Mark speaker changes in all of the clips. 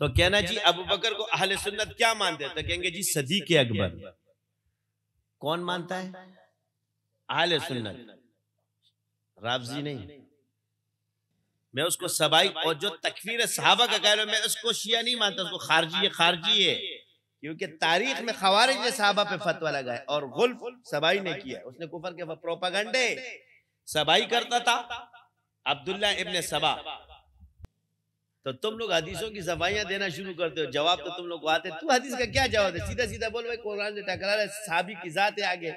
Speaker 1: तो कहना तो जी अब बकर को अहल सुन्नत क्या मानते हैं तो कहेंगे तो जी सदी के अकबर कौन मानता है अहल सुन्नत राबजी नहीं मैं उसको सबाई और जो तकफीर सहाबा का कह रहा हूँ मैं उसको शिया नहीं मानता उसको खारजी है खारजी है क्योंकि तारीख में खवारिज ने साहबा पे फतवा लगाया और गुल्फ सबाई ने किया उसने कुफर के प्रोपागंडे सबाई करता था अब्दुल्ला इब्ने सबा तो तुम लोग हदीसों की सफाइयाँ देना शुरू करते हो जवाब तो तुम लोग को आते तू हदीस का क्या जवाब है सीधा सीधा बोल भाई कुरान से टकरा रहा है साबी की जात है आगे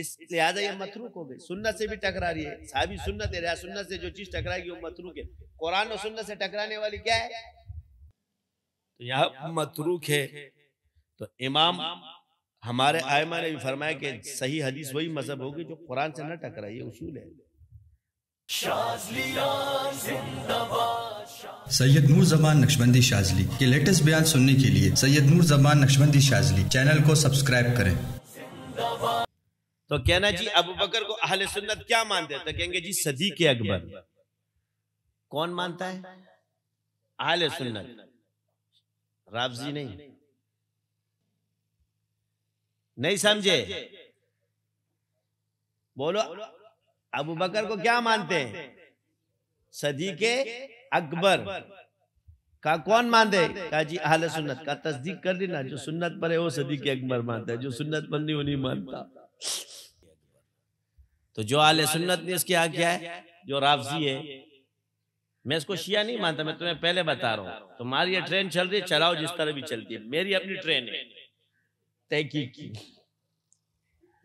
Speaker 1: इस लिहाजा ये मथरूक हो गए सुन्नत से भी टकरा रही है साबी सुन्नत है सुन्नत से जो चीज टकराएगी वो मथरूक है कुरान और सुन्नत से टकराने वाली क्या है तो यहाँ मथरूक है तो इमाम हमारे आयमा ने भी फरमाया कि सही हदीस वही मजहब होगी जो कुरान से न टकराई ये उसूल है सैयद नूर जमान नक्शबंदी शाजली के लेटेस्ट बयान सुनने के लिए सैयद नूर जमान नक्शबंदी शाजली चैनल को सब्सक्राइब करें तो कहना जी अब बकर को अहले सुन्नत क्या मानते हैं तो कहेंगे जी सदी के अकबर कौन मानता है अहले सुन्नत राफजी नहीं नहीं समझे बोलो अबू बकर को क्या मानते हैं सदी के अकबर का कौन मानते का जी अहल सुन्नत का तस्दीक कर लेना जो सुन्नत पर है वो सदी के अकबर मानता है जो सुन्नत पर नहीं वो नहीं मानता तो जो आले सुन्नत ने उसके आगे है जो राफजी है मैं इसको शिया नहीं मानता मैं तुम्हें पहले बता रहा हूँ तुम्हारी ये ट्रेन चल रही है चलाओ जिस तरह भी चलती है मेरी अपनी ट्रेन है तहकी की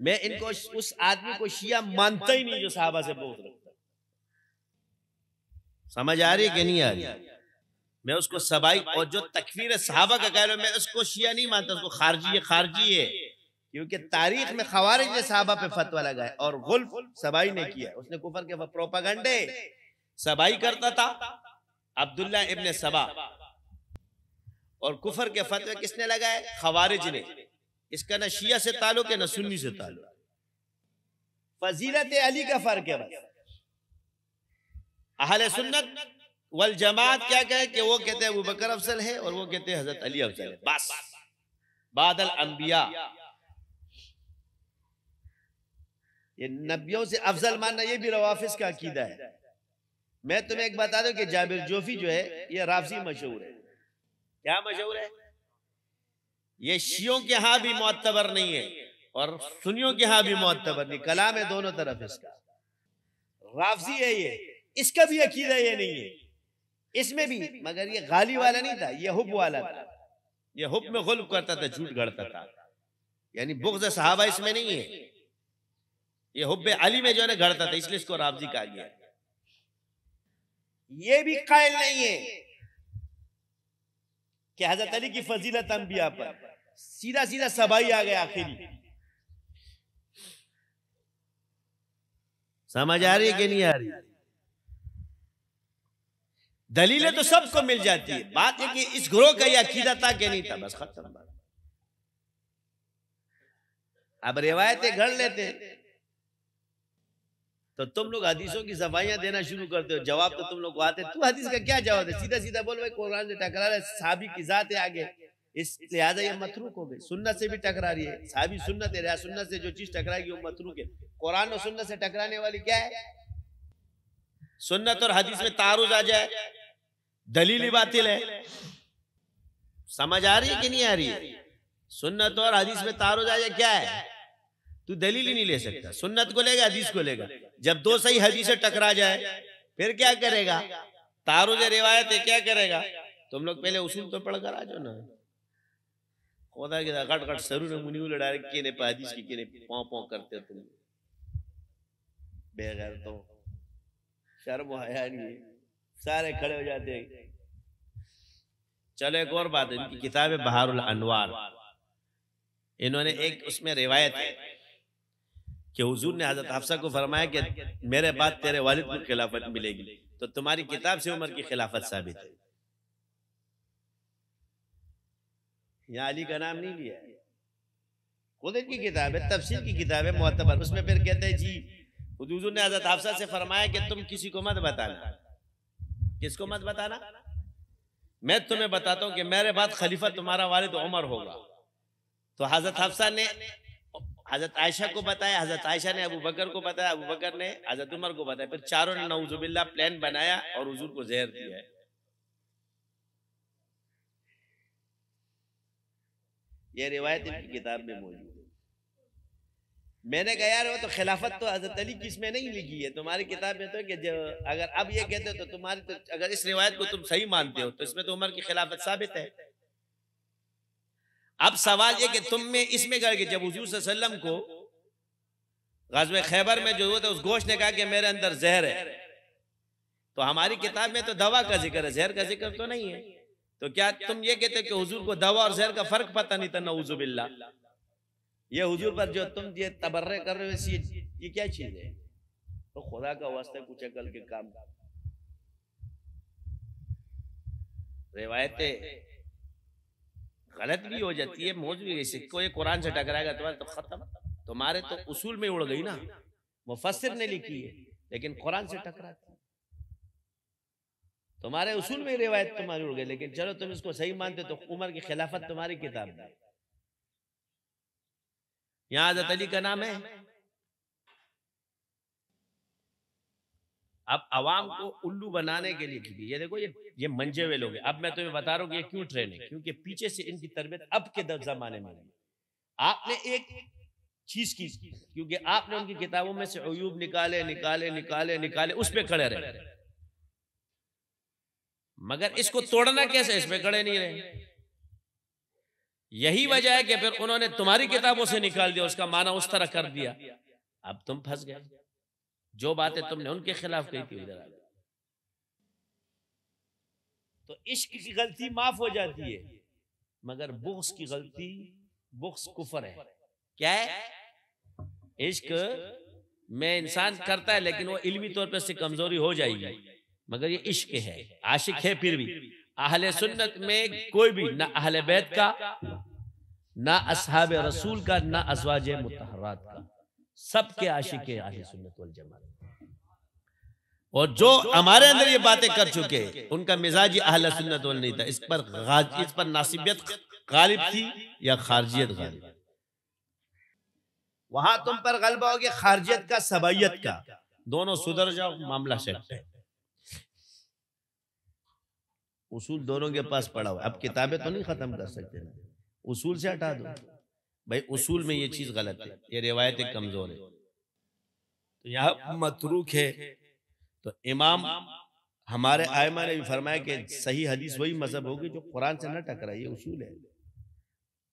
Speaker 1: मैं इनको उस आदमी को शिया मानता ही नहीं जो साहबा से बोल रहा समझ आ रही है कि नहीं आ रही मैं उसको सबाई और जो तकफीर सहाबा का कह रहा हूँ मैं उसको शिया नहीं मानता उसको खारजी है खारजी है क्योंकि तारीख में खवारिज ने साहबा पे फतवा लगाया और गुल्फ सबाई ने किया उसने कुफर के प्रोपागंडे सबाई करता था अब्दुल्ला इब्ने सबा और कुफर के फतवे किसने लगाए खवारिज ने इसका न शिया से ताल्लुक है न सुन्नी से ताल्लुक फजीलत अली का फर्क है बस अहल सुन्नत वल जमात क्या कहे कि वो कहते हैं अबू बकर अफजल है और वो कहते हैं हजरत अली अफजल है बस बादल अंबिया ये नबियों से अफजल मानना ये भी रवाफिस का अकीदा है मैं तुम्हें एक बता दूं कि जाबिर जोफी जो है ये राफजी मशहूर है क्या मशहूर है ये शियों के हाँ भी मोतबर नहीं है और सुनियों के यहाँ भी मोतबर नहीं कलाम है दोनों तरफ इसका राफजी है ये इसका भी अकीदा ये नहीं है इसमें भी मगर ये गाली वाला नहीं था ये हुब वाला था ये हुब में गुल करता था झूठ गढ़ता था यानी बुग्ज सहाबा इसमें नहीं है ये हुब अली में जो है ना गढ़ता था इसलिए इसको राबजी कहा गया ये भी कायल नहीं है कि हजरत अली की फजीलत अंबिया पर सीधा सीधा सबाई आ गया आखिरी समझ आ रही है कि नहीं आ रही है तो दलीलें तो सबको मिल जाती है बात है कि इस ग्रोह का यह अकीदा था कि नहीं था बस खत्म अब रिवायतें घर लेते हैं तो तुम लोग हदीसों की सफाइयां देना शुरू करते हो जवाब तो तुम लोग को आते तू हदीस का क्या जवाब है सीधा सीधा बोल भाई कुरान से टकरा रहा है साबी की जात है आगे इस लिहाजा ये मतरूक हो गई सुन्नत से भी टकरा रही है साबी सुन्नत है सुन्नत से जो चीज टकराएगी वो मतरूक है कुरान और सुन्नत से टकराने वाली क्या है सुन्नत और हदीस में तारुज आ जाए दलीली बातिल है समझ आ रही है कि नहीं आ रही है सुन्नत और हदीस में तारुज आ जाए क्या है तू दलील ही नहीं ले सकता सुन्नत को लेगा हदीस को लेगा जब दो सही हदीसें टकरा जाए फिर क्या करेगा तारुज रिवायत है क्या करेगा तुम लोग पहले उसूल तो पढ़कर आ जाओ ना खुदा के घट घट सरू ने मुनी डायरेक्ट के ने हदीस की के ने पाँव पाँव करते तुम बेगैर तो शर्म आया नहीं सारे खड़े हो जाते हैं चलो एक और बात इनकी किताब है बहारुल अनवार इन्होंने एक उसमें रिवायत है कि हुजूर ने हजरत हाफसा को फरमाया कि मेरे बाद तेरे वालिद को खिलाफत मिलेगी तो तुम्हारी किताब से उमर की खिलाफत साबित है यहाँ अली का नाम नहीं लिया खुद इनकी किताब है तफसील की किताब है मोतबर उसमें फिर कहते हैं जी हजूर ने हजरत हाफसा से फरमाया कि तुम किसी को मत बताना किसको मत बताना मैं तुम्हें बताता हूँ कि मेरे बाद खलीफा तुम्हारा वालिद उमर होगा तो हजरत हाफसा ने हजरत आयशा को बताया हजरत आयशा ने अबू बकर को बताया अबू बकर ने हजरत उमर को बताया फिर चारों ने नवजुबिल्ला प्लान बनाया और हजूर को जहर दिया ये रिवायत इनकी किताब में मौजूद मैंने कहा यार वो तो खिलाफत तो हजरत अली की इसमें नहीं लिखी है तुम्हारी किताब में तो कि जो अगर अब ये कहते हो तो तुम्हारी तो अगर इस रिवायत को तुम सही मानते हो तो इसमें तो उमर की खिलाफत साबित है अब सवाल ये कि तुम में इसमें कि जब हजूसम को गजब खैबर में जो हुआ था उस गोश ने कहा कि मेरे अंदर जहर है तो हमारी किताब में तो दवा का जिक्र है जहर का जिक्र तो नहीं है तो क्या तुम ये कहते हो कि हजूर को दवा और जहर का फर्क पता नहीं था नजुबिल्ला ये हुजूर पर जो तुम ये तबर्रे कर रहे हो ये ये क्या चीज है तो खुदा का वास्ते कुछ अकल के काम रिवायतें गलत भी हो जाती है मौज भी गई ये कुरान से टकराएगा तुम्हारे तो खत्म तुम्हारे तो उसूल में उड़ गई ना मुफसर ने लिखी है लेकिन कुरान से टकरा तुम्हारे उसूल में रिवायत तुम्हारी उड़ गई लेकिन चलो तुम इसको सही मानते तो उमर की खिलाफत तुम्हारी किताब में यहां हजरत अली का नाम है अब आवाम को उल्लू बनाने के लिए ये देखो ये ये मंजे हुए लोग अब मैं तुम्हें बता रहा हूँ ये क्यों ट्रेन है क्योंकि पीछे से इनकी तरबियत अब के जमाने में आपने एक चीज की क्योंकि आपने उनकी किताबों में से अयूब निकाले निकाले निकाले निकाले उस पर खड़े रहे मगर इसको तोड़ना कैसे इस पर खड़े नहीं रहे यही वजह है कि फिर उन्होंने तुम्हारी किताबों से निकाल दिया उसका माना उस तरह कर दिया अब तुम फंस गए जो बातें तुमने उनके खिलाफ कही थी उधर तो इश्क की गलती माफ हो जाती है मगर बुक्स की गलती बुक्स कुफर है क्या है इश्क में इंसान करता है लेकिन वो इल्मी तौर पर से कमजोरी हो जाएगी मगर ये इश्क है आशिक है फिर भी अहले सुन्नत में कोई भी ना अहले बैत का ना असहाब रसूल का ना अजवाज मतहरात का सबके आशिक अहले सुन्नत वल जमात और जो हमारे अंदर ये बातें कर चुके उनका मिजाज ही अहल सुन्नत वल नहीं था इस पर इस पर नासिबियत गालिब थी या खारजियत गालिब वहां तुम पर गलबा होगी खारजियत का सबाइत का दोनों सुधर जाओ मामला सेट है उसूल दोनों के पास पड़ा हुआ अब किताबें तो नहीं ख़त्म कर सकते उसूल से हटा दो भाई उसूल में ये चीज़ गलत है ये रिवायतें कमज़ोर है तो यहाँ मतरूक है तो इमाम हमारे आयमा ने भी फरमाया कि सही हदीस वही मजहब होगी जो कुरान से न टकराई ये उसूल है